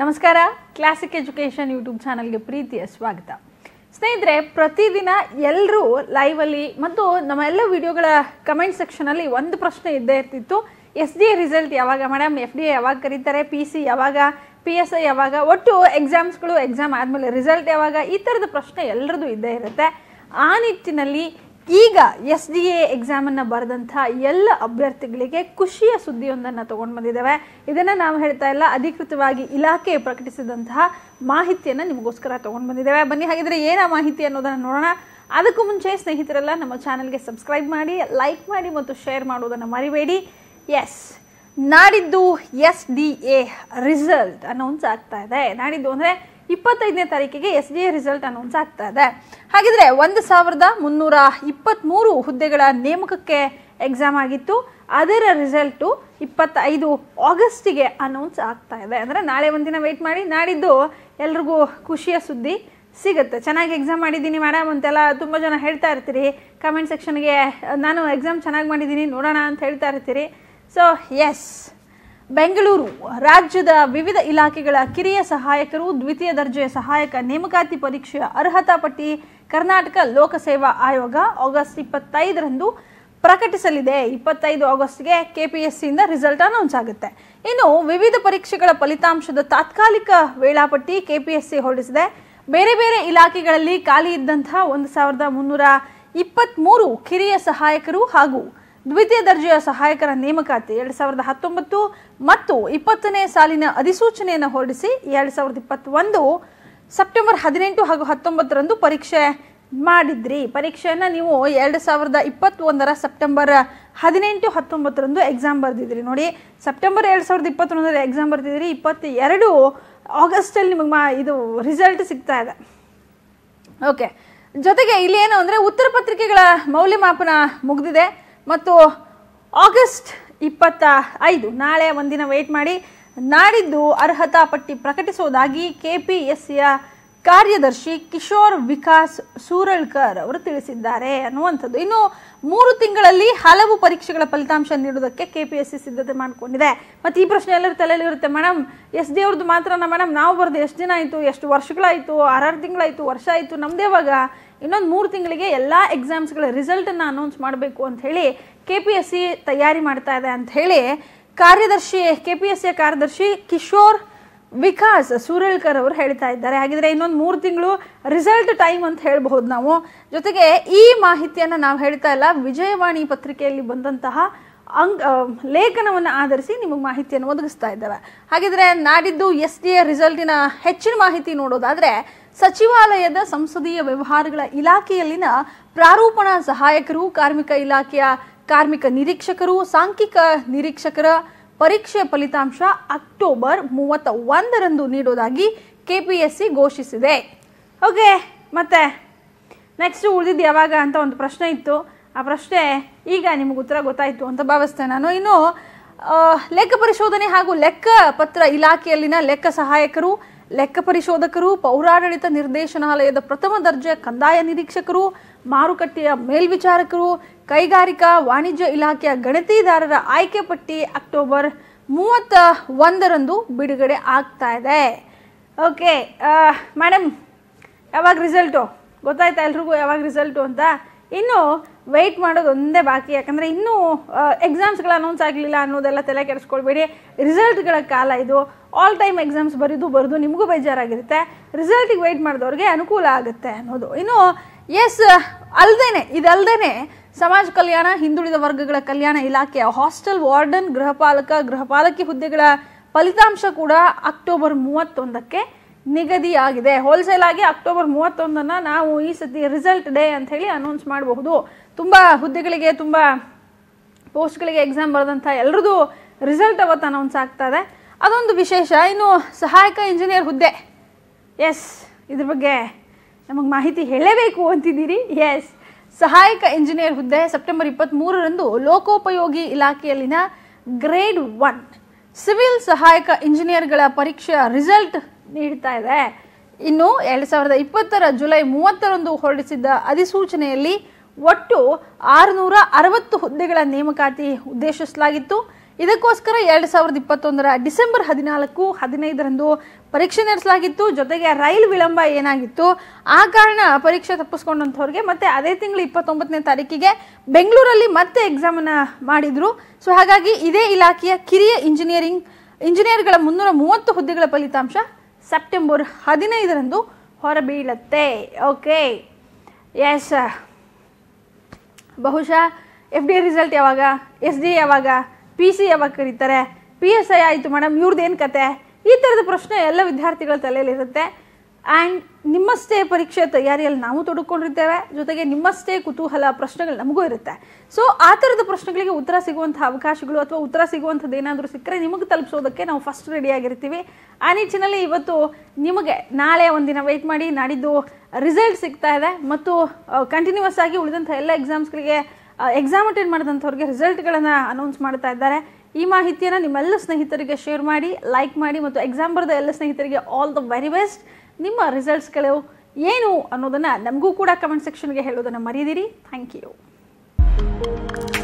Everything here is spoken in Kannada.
ನಮಸ್ಕಾರ ಕ್ಲಾಸಿಕ್ ಎಜುಕೇಷನ್ ಯೂಟ್ಯೂಬ್ ಚಾನಲ್ಗೆ ಪ್ರೀತಿಯ ಸ್ವಾಗತ ಸ್ನೇಹಿತರೆ ಪ್ರತಿದಿನ ಎಲ್ಲರೂ ಲೈವಲ್ಲಿ ಮತ್ತು ನಮ್ಮ ಎಲ್ಲ ವಿಡಿಯೋಗಳ ಕಮೆಂಟ್ ಸೆಕ್ಷನಲ್ಲಿ ಒಂದು ಪ್ರಶ್ನೆ ಇದ್ದೇ ಇರ್ತಿತ್ತು ಎಸ್ ಡಿ ಎ ರಿಸಲ್ಟ್ ಯಾವಾಗ ಮೇಡಮ್ ಎಫ್ ಡಿ ಎ ಯಾವಾಗ ಕರೀತಾರೆ ಪಿ ಸಿ ಯಾವಾಗ ಪಿ ಎಸ್ ಐ ಯಾವಾಗ ಒಟ್ಟು ಎಕ್ಸಾಮ್ಸ್ಗಳು ಎಕ್ಸಾಮ್ ಆದಮೇಲೆ ರಿಸಲ್ಟ್ ಯಾವಾಗ ಈ ಥರದ ಪ್ರಶ್ನೆ ಎಲ್ಲರದು ಇದ್ದೇ ಇರುತ್ತೆ ಆ ನಿಟ್ಟಿನಲ್ಲಿ ಈಗ ಎಸ್ ಡಿ ಎ ಅನ್ನ ಬರೆದಂತಹ ಎಲ್ಲ ಅಭ್ಯರ್ಥಿಗಳಿಗೆ ಖುಷಿಯ ಸುದ್ದಿಯೊಂದನ್ನು ತಗೊಂಡು ಬಂದಿದ್ದೇವೆ ಇದನ್ನ ನಾವು ಹೇಳ್ತಾ ಇಲ್ಲ ಅಧಿಕೃತವಾಗಿ ಇಲಾಖೆ ಪ್ರಕಟಿಸಿದಂತಹ ಮಾಹಿತಿಯನ್ನು ನಿಮಗೋಸ್ಕರ ತಗೊಂಡು ಬಂದಿದ್ದೇವೆ ಬನ್ನಿ ಹಾಗಿದ್ರೆ ಏನ ಮಾಹಿತಿ ಅನ್ನೋದನ್ನ ನೋಡೋಣ ಅದಕ್ಕೂ ಮುಂಚೆ ಸ್ನೇಹಿತರೆಲ್ಲ ನಮ್ಮ ಚಾನಲ್ಗೆ ಸಬ್ಸ್ಕ್ರೈಬ್ ಮಾಡಿ ಲೈಕ್ ಮಾಡಿ ಮತ್ತು ಶೇರ್ ಮಾಡುವುದನ್ನು ಮರಿಬೇಡಿ ಎಸ್ ನಾಡಿದ್ದು S D A result announce ಆಗ್ತಾ ಇದೆ ನಾಡಿದ್ದು ಅಂದರೆ ಇಪ್ಪತ್ತೈದನೇ ತಾರೀಕಿಗೆ S D A result announce ಆಗ್ತಾ ಇದೆ ಹಾಗಿದ್ರೆ ಒಂದು ಸಾವಿರದ ಮುನ್ನೂರ ಇಪ್ಪತ್ತ್ಮೂರು ಹುದ್ದೆಗಳ ನೇಮಕಕ್ಕೆ ಎಕ್ಸಾಮ್ ಆಗಿತ್ತು ಅದರ ರಿಸಲ್ಟು ಇಪ್ಪತ್ತೈದು ಆಗಸ್ಟಿಗೆ ಅನೌನ್ಸ್ ಆಗ್ತಾ ಇದೆ ಅಂದರೆ ನಾಳೆ ಒಂದಿನ ವೆಯ್ಟ್ ಮಾಡಿ ನಾಡಿದ್ದು ಎಲ್ರಿಗೂ ಖುಷಿಯ ಸುದ್ದಿ ಸಿಗುತ್ತೆ ಚೆನ್ನಾಗಿ ಎಕ್ಸಾಮ್ ಮಾಡಿದ್ದೀನಿ ಮೇಡಮ್ ಅಂತೆಲ್ಲ ತುಂಬ ಜನ ಹೇಳ್ತಾ ಇರ್ತೀರಿ ಕಮೆಂಟ್ ಸೆಕ್ಷನ್ಗೆ ನಾನು ಎಕ್ಸಾಮ್ ಚೆನ್ನಾಗಿ ಮಾಡಿದ್ದೀನಿ ನೋಡೋಣ ಅಂತ ಹೇಳ್ತಾ ಇರ್ತೀರಿ ಸೊ ಎಸ್ ಬೆಂಗಳೂರು ರಾಜ್ಯದ ವಿವಿಧ ಇಲಾಖೆಗಳ ಕಿರಿಯ ಸಹಾಯಕರು ದ್ವಿತೀಯ ದರ್ಜೆಯ ಸಹಾಯಕ ನೇಮಕಾತಿ ಪರೀಕ್ಷೆಯ ಅರ್ಹತಾ ಪಟ್ಟಿ ಕರ್ನಾಟಕ ಲೋಕಸೇವಾ ಆಯೋಗ ಆಗಸ್ಟ್ ಇಪ್ಪತ್ತೈದರಂದು ಪ್ರಕಟಿಸಲಿದೆ ಇಪ್ಪತ್ತೈದು ಆಗಸ್ಟ್ಗೆ ಸಿಯಿಂದ ರಿಸಲ್ಟ್ ಅನೌನ್ಸ್ ಆಗುತ್ತೆ ಇನ್ನು ವಿವಿಧ ಪರೀಕ್ಷೆಗಳ ಫಲಿತಾಂಶದ ತಾತ್ಕಾಲಿಕ ವೇಳಾಪಟ್ಟಿ ಕೆಪಿಎಸ್ಸಿ ಹೊರಡಿಸಿದೆ ಬೇರೆ ಬೇರೆ ಇಲಾಖೆಗಳಲ್ಲಿ ಖಾಲಿ ಇದ್ದಂತಹ ಒಂದು ಸಾವಿರದ ಮುನ್ನೂರ ಇಪ್ಪತ್ತ್ಮೂರು ಕಿರಿಯ ಸಹಾಯಕರು ಹಾಗೂ ದ್ವಿತೀಯ ದರ್ಜೆಯ ಸಹಾಯಕರ ನೇಮಕಾತಿ ಎರಡು ಸಾವಿರದ ಹತ್ತೊಂಬತ್ತು ಮತ್ತು ಇಪ್ಪತ್ತನೇ ಸಾಲಿನ ಅಧಿಸೂಚನೆಯನ್ನು ಹೊರಡಿಸಿ ಎರಡು ಸಾವಿರದ ಇಪ್ಪತ್ತೊಂದು ಸೆಪ್ಟೆಂಬರ್ ಹದಿನೆಂಟು ಹಾಗೂ ಹತ್ತೊಂಬತ್ತರಂದು ಪರೀಕ್ಷೆ ಮಾಡಿದ್ರಿ ಪರೀಕ್ಷೆಯನ್ನು ನೀವು ಎರಡು ಸಾವಿರದ ಇಪ್ಪತ್ತೊಂದರ ಸೆಪ್ಟೆಂಬರ್ ಹದಿನೆಂಟು ಹತ್ತೊಂಬತ್ತರಂದು ಎಕ್ಸಾಮ್ ಬರೆದಿದ್ರಿ ನೋಡಿ ಸೆಪ್ಟೆಂಬರ್ ಎರಡು ಸಾವಿರದ ಇಪ್ಪತ್ತೊಂದರ ಎಕ್ಸಾಮ್ ಇಪ್ಪತ್ತ ಇಪ್ಪತ್ತೆರಡು ಆಗಸ್ಟಲ್ಲಿ ನಿಮಗೆ ಮಾ ಇದು ರಿಸಲ್ಟ್ ಸಿಗ್ತಾ ಇದೆ ಓಕೆ ಜೊತೆಗೆ ಇಲ್ಲಿ ಏನು ಅಂದರೆ ಉತ್ತರ ಪತ್ರಿಕೆಗಳ ಮೌಲ್ಯಮಾಪನ ಮುಗಿದಿದೆ ಮತ್ತು ಆಗಸ್ಟ್ ಇಪ್ಪತ್ತ ಐದು ನಾಳೆ ಒಂದಿನ ವೇಟ್ ಮಾಡಿ ನಾಡಿದ್ದು ಅರ್ಹತಾ ಪಟ್ಟಿ ಪ್ರಕಟಿಸುವುದಾಗಿ ಕೆ ಪಿ ಕಾರ್ಯದರ್ಶಿ ಕಿಶೋರ್ ವಿಕಾಸ್ ಸೂರಳ್ಕರ್ ಅವರು ತಿಳಿಸಿದ್ದಾರೆ ಅನ್ನುವಂಥದ್ದು ಇನ್ನು ಮೂರು ತಿಂಗಳಲ್ಲಿ ಹಲವು ಪರೀಕ್ಷೆಗಳ ಫಲಿತಾಂಶ ನೀಡುವುದಕ್ಕೆ ಕೆ ಪಿ ಎಸ್ ಸಿ ಸಿದ್ಧತೆ ಮಾಡಿಕೊಂಡಿದೆ ಮತ್ತು ಈ ಪ್ರಶ್ನೆ ಎಲ್ಲರ ತಲೆಯಲ್ಲಿ ಇರುತ್ತೆ ಮೇಡಮ್ ಎಸ್ ಡಿ ಅವ್ರದ್ದು ಮಾತ್ರನ ಮೇಡಮ್ ನಾವು ಬರೆದು ಎಷ್ಟು ದಿನ ಆಯಿತು ಎಷ್ಟು ವರ್ಷಗಳಾಯಿತು ಆರಾರು ತಿಂಗಳಾಯಿತು ವರ್ಷ ಆಯಿತು ಯಾವಾಗ ಇನ್ನೊಂದು ಮೂರು ತಿಂಗಳಿಗೆ ಎಲ್ಲ ಎಕ್ಸಾಮ್ಸ್ಗಳ ರಿಸಲ್ಟನ್ನು ಅನೌನ್ಸ್ ಮಾಡಬೇಕು ಅಂತ ಹೇಳಿ ಕೆ ಪಿ ಎಸ್ ಸಿ ತಯಾರಿ ಮಾಡ್ತಾ ಇದೆ ಅಂತ ಹೇಳಿ ಕಾರ್ಯದರ್ಶಿ ಕೆ ಪಿ ಎಸ್ ಸಿಯ ಕಾರ್ಯದರ್ಶಿ ಕಿಶೋರ್ ವಿಕಾಸ್ ಸೂರಳ್ಕರ್ ಅವರು ಹೇಳ್ತಾ ಇದ್ದಾರೆ ಹಾಗಿದ್ರೆ ಇನ್ನೊಂದು ಮೂರು ತಿಂಗಳು ರಿಸಲ್ಟ್ ಟೈಮ್ ಅಂತ ಹೇಳಬಹುದು ನಾವು ಜೊತೆಗೆ ಈ ಮಾಹಿತಿಯನ್ನು ನಾವು ಹೇಳ್ತಾ ಇಲ್ಲ ವಿಜಯವಾಣಿ ಪತ್ರಿಕೆಯಲ್ಲಿ ಬಂದಂತಹ ಅಂಗ್ ಲೇಖನವನ್ನು ಆಧರಿಸಿ ನಿಮಗೆ ಮಾಹಿತಿಯನ್ನು ಒದಗಿಸ್ತಾ ಇದ್ದಾವೆ ಹಾಗಿದ್ರೆ ನಾಡಿದ್ದು ಎಸ್ ಡಿ ಎ ರಿಸಲ್ಟಿನ ಹೆಚ್ಚಿನ ಮಾಹಿತಿ ನೋಡೋದಾದರೆ ಸಚಿವಾಲಯದ ಸಂಸದೀಯ ವ್ಯವಹಾರಗಳ ಇಲಾಖೆಯಲ್ಲಿನ ಪ್ರಾರೂಪಣ ಸಹಾಯಕರು ಕಾರ್ಮಿಕ ಇಲಾಖೆಯ ಕಾರ್ಮಿಕ ನಿರೀಕ್ಷಕರು ಸಾಂಖ್ಯಿಕ ನಿರೀಕ್ಷಕರ ಪರೀಕ್ಷೆ ಫಲಿತಾಂಶ ಅಕ್ಟೋಬರ್ ಮೂವತ್ತ ಒಂದರಂದು ನೀಡೋದಾಗಿ ಕೆ ಪಿ ಎಸ್ ಸಿ ಘೋಷಿಸಿದೆ ಓಕೆ ಮತ್ತೆ ನೆಕ್ಸ್ಟ್ ಉಳಿದಿದ್ದು ಯಾವಾಗ ಅಂತ ಒಂದು ಪ್ರಶ್ನೆ ಇತ್ತು ಆ ಪ್ರಶ್ನೆ ಈಗ ನಿಮಗೆ ಉತ್ತರ ಗೊತ್ತಾಯಿತು ಅಂತ ಭಾವಿಸ್ತೇನೆ ನಾನು ಇನ್ನು ಲೆಕ್ಕ ಪರಿಶೋಧನೆ ಹಾಗೂ ಲೆಕ್ಕ ಪತ್ರ ಇಲಾಖೆಯಲ್ಲಿನ ಲೆಕ್ಕ ಸಹಾಯಕರು ಲೆಕ್ಕ ಪರಿಶೋಧಕರು ಪೌರಾಡಳಿತ ನಿರ್ದೇಶನಾಲಯದ ಪ್ರಥಮ ದರ್ಜೆ ಕಂದಾಯ ನಿರೀಕ್ಷಕರು ಮಾರುಕಟ್ಟೆಯ ಮೇಲ್ವಿಚಾರಕರು ಕೈಗಾರಿಕಾ ವಾಣಿಜ್ಯ ಇಲಾಖೆಯ ಗಣತಿದಾರರ ಆಯ್ಕೆ ಪಟ್ಟಿ ಅಕ್ಟೋಬರ್ ಮೂವತ್ತ ಒಂದರಂದು ಬಿಡುಗಡೆ ಆಗ್ತಾ ಇದೆ ಓಕೆ ಮೇಡಮ್ ಯಾವಾಗ ರಿಸಲ್ಟು ಗೊತ್ತಾಯ್ತಾ ಎಲ್ರಿಗೂ ಯಾವಾಗ ರಿಸಲ್ಟು ಅಂತ ಇನ್ನು ವೆಯ್ಟ್ ಮಾಡೋದು ಒಂದೇ ಬಾಕಿ ಯಾಕಂದರೆ ಇನ್ನೂ ಎಕ್ಸಾಮ್ಸ್ಗಳು ಅನೌನ್ಸ್ ಆಗಲಿಲ್ಲ ಅನ್ನೋದೆಲ್ಲ ತಲೆ ಕೆಡಿಸ್ಕೊಳ್ಬೇಡಿ ರಿಸಲ್ಟ್ಗಳ ಕಾಲ ಇದು ಆಲ್ ಟೈಮ್ ಎಕ್ಸಾಮ್ಸ್ ಬರೆದು ಬರೆದು ನಿಮಗೂ ಬೇಜಾರಾಗಿರುತ್ತೆ ರಿಸಲ್ಟಿಗೆ ವೆಯ್ಟ್ ಮಾಡಿದವ್ರಿಗೆ ಅನುಕೂಲ ಆಗುತ್ತೆ ಅನ್ನೋದು ಇನ್ನು ಎಸ್ ಅಲ್ಲದೇ ಇದಲ್ಲದೇ ಸಮಾಜ ಕಲ್ಯಾಣ ಹಿಂದುಳಿದ ವರ್ಗಗಳ ಕಲ್ಯಾಣ ಇಲಾಖೆಯ ಹಾಸ್ಟೆಲ್ ವಾರ್ಡನ್ ಗೃಹಪಾಲಕ ಗೃಹಪಾಲಕಿ ಹುದ್ದೆಗಳ ಫಲಿತಾಂಶ ಕೂಡ ಅಕ್ಟೋಬರ್ ಮೂವತ್ತೊಂದಕ್ಕೆ ನಿಗದಿಯಾಗಿದೆ ಹೋಲ್ಸೇಲ್ ಆಗಿ ಅಕ್ಟೋಬರ್ ಮೂವತ್ತೊಂದನ್ನು ನಾವು ಈ ಸತಿ ರಿಸಲ್ಟ್ ಡೇ ಅಂತ ಹೇಳಿ ಅನೌನ್ಸ್ ಮಾಡಬಹುದು ತುಂಬ ಹುದ್ದೆಗಳಿಗೆ ತುಂಬ ಪೋಸ್ಟ್ಗಳಿಗೆ ಎಕ್ಸಾಮ್ ಬರೆದಂಥ ಎಲ್ರದು ರಿಸಲ್ಟ್ ಅವತ್ತು ಅನೌನ್ಸ್ ಇದೆ ಅದೊಂದು ವಿಶೇಷ ಇನ್ನು ಸಹಾಯಕ ಇಂಜಿನಿಯರ್ ಹುದ್ದೆ ಎಸ್ ಇದ್ರ ಬಗ್ಗೆ ನಮಗೆ ಮಾಹಿತಿ ಹೇಳಬೇಕು ಅಂತಿದ್ದೀರಿ ಎಸ್ ಸಹಾಯಕ ಇಂಜಿನಿಯರ್ ಹುದ್ದೆ ಸೆಪ್ಟೆಂಬರ್ ಇಪ್ಪತ್ತ್ಮೂರರಂದು ಲೋಕೋಪಯೋಗಿ ಇಲಾಖೆಯಲ್ಲಿನ ಗ್ರೇಡ್ ಒನ್ ಸಿವಿಲ್ ಸಹಾಯಕ ಇಂಜಿನಿಯರ್ಗಳ ಪರೀಕ್ಷೆಯ ರಿಸಲ್ಟ್ ನೀಡ್ತಾ ಇದೆ ಇನ್ನು ಎರಡು ಸಾವಿರದ ಇಪ್ಪತ್ತರ ಜುಲೈ ಮೂವತ್ತರಂದು ಹೊರಡಿಸಿದ್ದ ಅಧಿಸೂಚನೆಯಲ್ಲಿ ಒಟ್ಟು ಆರುನೂರ ಅರವತ್ತು ಹುದ್ದೆಗಳ ನೇಮಕಾತಿ ಉದ್ದೇಶಿಸಲಾಗಿತ್ತು ಇದಕ್ಕೋಸ್ಕರ ಎರಡು ಸಾವಿರದ ಇಪ್ಪತ್ತೊಂದರ ಡಿಸೆಂಬರ್ ಹದಿನಾಲ್ಕು ಹದಿನೈದರಂದು ಪರೀಕ್ಷೆ ನಡೆಸಲಾಗಿತ್ತು ಜೊತೆಗೆ ರೈಲು ವಿಳಂಬ ಏನಾಗಿತ್ತು ಆ ಕಾರಣ ಪರೀಕ್ಷೆ ತಪ್ಪಿಸ್ಕೊಂಡಂಥವ್ರಿಗೆ ಮತ್ತೆ ಅದೇ ತಿಂಗಳು ಇಪ್ಪತ್ತೊಂಬತ್ತನೇ ತಾರೀಕಿಗೆ ಬೆಂಗಳೂರಲ್ಲಿ ಮತ್ತೆ ಎಕ್ಸಾಮನ್ನು ಮಾಡಿದರು ಸೊ ಹಾಗಾಗಿ ಇದೇ ಇಲಾಖೆಯ ಕಿರಿಯ ಇಂಜಿನಿಯರಿಂಗ್ ಇಂಜಿನಿಯರ್ಗಳ ಮುನ್ನೂರ ಮೂವತ್ತು ಹುದ್ದೆಗಳ ಫಲಿತಾಂಶ ಸೆಪ್ಟೆಂಬರ್ ಹದಿನೈದರಂದು ಹೊರಬೀಳತ್ತೆ ಓಕೆ ಎಸ್ ಬಹುಶಃ ಎಫ್ ಡಿ ರಿಸಲ್ಟ್ ಯಾವಾಗ ಎಸ್ ಡಿ ಯಾವಾಗ ಪಿ ಸಿ ಯಾವಾಗ ಕರೀತಾರೆ ಪಿ ಎಸ್ ಐ ಆಯಿತು ಮೇಡಮ್ ಇವ್ರದ್ದು ಏನು ಕತೆ ಈ ಥರದ ಪ್ರಶ್ನೆ ಎಲ್ಲ ವಿದ್ಯಾರ್ಥಿಗಳ ತಲೆಯಲ್ಲಿರುತ್ತೆ ಆ್ಯಂಡ್ ನಿಮ್ಮಷ್ಟೇ ಪರೀಕ್ಷೆ ತಯಾರಿಯಲ್ಲಿ ನಾವು ತೊಡಕೊಂಡಿರ್ತೇವೆ ಜೊತೆಗೆ ನಿಮ್ಮಷ್ಟೇ ಕುತೂಹಲ ಪ್ರಶ್ನೆಗಳು ನಮಗೂ ಇರುತ್ತೆ ಸೊ ಆ ಥರದ ಪ್ರಶ್ನೆಗಳಿಗೆ ಉತ್ತರ ಸಿಗುವಂಥ ಅವಕಾಶಗಳು ಅಥವಾ ಉತ್ತರ ಸಿಗುವಂಥದ್ದು ಏನಾದರೂ ಸಿಕ್ಕರೆ ನಿಮಗೆ ತಲುಪಿಸೋದಕ್ಕೆ ನಾವು ಫಸ್ಟ್ ರೆಡಿಯಾಗಿರ್ತೀವಿ ಆ ನಿಟ್ಟಿನಲ್ಲಿ ಇವತ್ತು ನಿಮಗೆ ನಾಳೆ ಒಂದಿನ ವೆಯ್ಟ್ ಮಾಡಿ ನಾಡಿದ್ದು ರಿಸಲ್ಟ್ ಸಿಗ್ತಾ ಇದೆ ಮತ್ತು ಕಂಟಿನ್ಯೂಸ್ ಆಗಿ ಉಳಿದಂಥ ಎಲ್ಲ ಎಕ್ಸಾಮ್ಸ್ಗಳಿಗೆ ಎಕ್ಸಾಮ್ ಅಟೆಂಡ್ ಮಾಡಿದಂಥವ್ರಿಗೆ ರಿಸಲ್ಟ್ಗಳನ್ನು ಅನೌನ್ಸ್ ಮಾಡ್ತಾ ಇದ್ದಾರೆ ಈ ಮಾಹಿತಿಯನ್ನು ನಿಮ್ಮೆಲ್ಲ ಸ್ನೇಹಿತರಿಗೆ ಶೇರ್ ಮಾಡಿ ಲೈಕ್ ಮಾಡಿ ಮತ್ತು ಎಕ್ಸಾಮ್ ಬರೆದ ಎಲ್ಲ ಸ್ನೇಹಿತರಿಗೆ ಆಲ್ ದ ವೆರಿ ಬೆಸ್ಟ್ ನಿಮ್ಮ ರಿಸಲ್ಟ್ಸ್ಗಳು ಏನು ಅನ್ನೋದನ್ನು ನಮಗೂ ಕೂಡ ಕಮೆಂಟ್ ಸೆಕ್ಷನ್ಗೆ ಹೇಳೋದನ್ನು ಮರೆಯದಿರಿ ಥ್ಯಾಂಕ್ ಯು